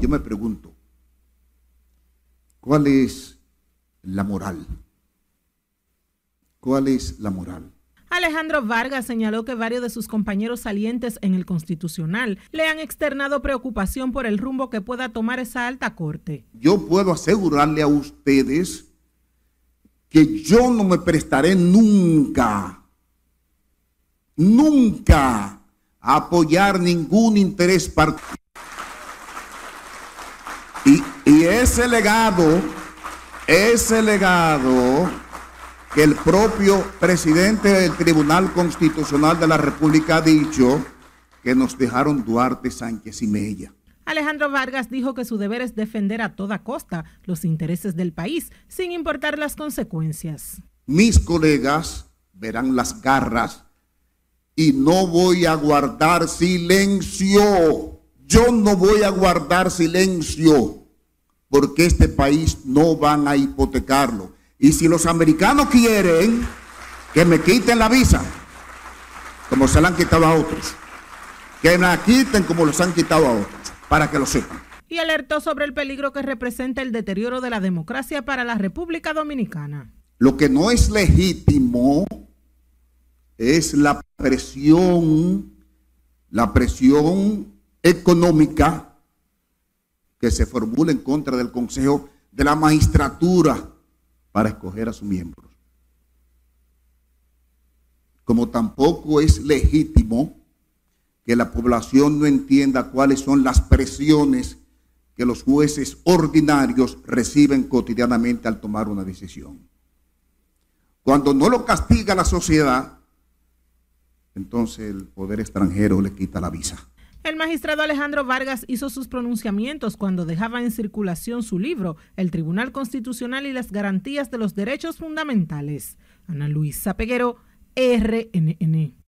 yo me pregunto, ¿cuál es la moral? ¿Cuál es la moral? Alejandro Vargas señaló que varios de sus compañeros salientes en el Constitucional le han externado preocupación por el rumbo que pueda tomar esa alta corte. Yo puedo asegurarle a ustedes que yo no me prestaré nunca, nunca a apoyar ningún interés particular y ese legado, ese legado que el propio presidente del Tribunal Constitucional de la República ha dicho que nos dejaron Duarte, Sánchez y Mella. Alejandro Vargas dijo que su deber es defender a toda costa los intereses del país, sin importar las consecuencias. Mis colegas verán las garras y no voy a guardar silencio. Yo no voy a guardar silencio porque este país no van a hipotecarlo. Y si los americanos quieren que me quiten la visa, como se la han quitado a otros, que me la quiten como los han quitado a otros, para que lo sepan. Y alertó sobre el peligro que representa el deterioro de la democracia para la República Dominicana. Lo que no es legítimo es la presión, la presión económica que se formule en contra del Consejo de la Magistratura para escoger a sus miembros. Como tampoco es legítimo que la población no entienda cuáles son las presiones que los jueces ordinarios reciben cotidianamente al tomar una decisión. Cuando no lo castiga la sociedad, entonces el poder extranjero le quita la visa. El magistrado Alejandro Vargas hizo sus pronunciamientos cuando dejaba en circulación su libro El Tribunal Constitucional y las Garantías de los Derechos Fundamentales. Ana Luisa Peguero, RNN.